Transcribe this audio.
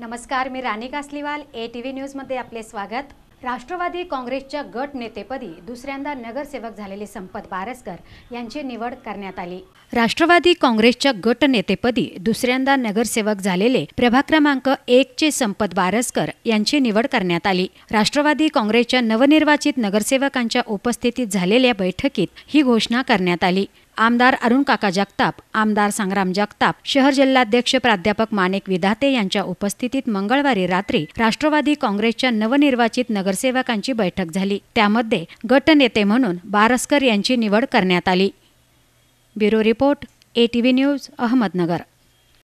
नमस्कार मी Rani Kasliwal A T V न्यूजमध्ये आपले स्वागत राष्ट्रवादी काँग्रेसच्या गट नेतेपदी दुसऱ्यांदा नगरसेवक झालेले संपत बारसकर यांची निवड करण्यात आली राष्ट्रवादी काँग्रेसच्या गट नेतेपदी दुसऱ्यांदा नगरसेवक झालेले प्रभाग क्रमांक एक चे संपत बारसकर यांची निवड करण्यात आली राष्ट्रवादी काँग्रेसच्या नवनिर्वाचित नगरसेवकांच्या उपस्थितीत झालेल्या बैठकीत ही घोषणा करण्यात आली आमदार अरुण काका जगताप आमदार संग्राम जगताप शहर जिल्हाध्यक्ष प्राध्यापक माणिक विधाते यांच्या उपस्थितीत मंगळवारी रात्री राष्ट्रवादी काँग्रेसच्या नवनिर्वाचित नगरसेवकांची बैठक झाली त्यामध्ये गटनेते म्हणून बारस्कर यांची निवड करण्यात आली bureau report ATV news Ahmednagar